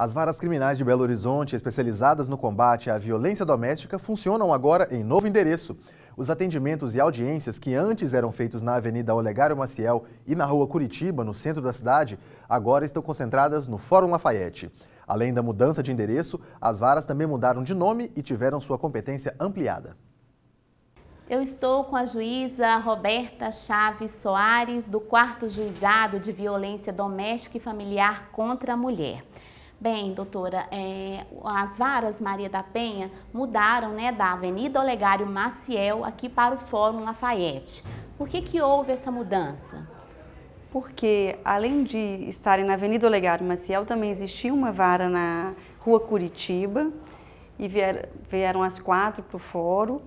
As varas criminais de Belo Horizonte, especializadas no combate à violência doméstica, funcionam agora em novo endereço. Os atendimentos e audiências que antes eram feitos na Avenida Olegário Maciel e na Rua Curitiba, no centro da cidade, agora estão concentradas no Fórum Lafayette. Além da mudança de endereço, as varas também mudaram de nome e tiveram sua competência ampliada. Eu estou com a juíza Roberta Chaves Soares, do quarto juizado de violência doméstica e familiar contra a mulher. Bem, doutora, é, as varas Maria da Penha mudaram né, da Avenida Olegário Maciel aqui para o Fórum Lafayette. Por que, que houve essa mudança? Porque, além de estarem na Avenida Olegário Maciel, também existia uma vara na Rua Curitiba e vieram as quatro para o Fórum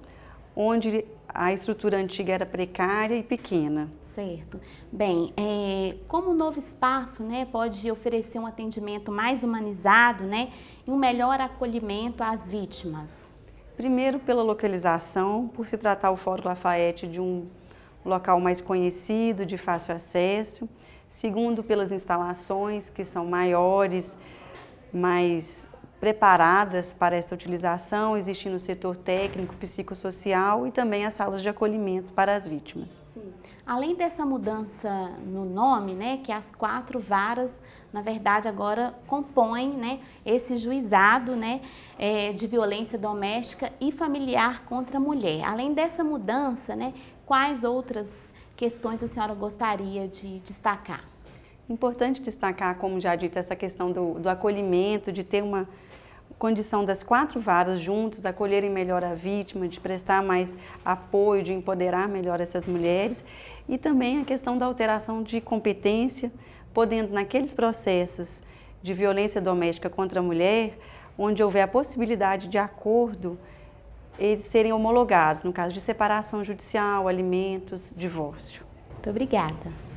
onde a estrutura antiga era precária e pequena. Certo. Bem, é, como o novo espaço né, pode oferecer um atendimento mais humanizado né, e um melhor acolhimento às vítimas? Primeiro, pela localização, por se tratar o Fórum Lafayette de um local mais conhecido, de fácil acesso. Segundo, pelas instalações, que são maiores, mais preparadas para esta utilização, existindo o setor técnico, psicossocial e também as salas de acolhimento para as vítimas. Sim. Além dessa mudança no nome, né, que as quatro varas, na verdade, agora compõem né, esse juizado né, é, de violência doméstica e familiar contra a mulher. Além dessa mudança, né, quais outras questões a senhora gostaria de destacar? Importante destacar, como já dito, essa questão do, do acolhimento, de ter uma condição das quatro varas juntas, acolherem melhor a vítima, de prestar mais apoio, de empoderar melhor essas mulheres. E também a questão da alteração de competência, podendo, naqueles processos de violência doméstica contra a mulher, onde houver a possibilidade de acordo, eles serem homologados, no caso de separação judicial, alimentos, divórcio. Muito obrigada.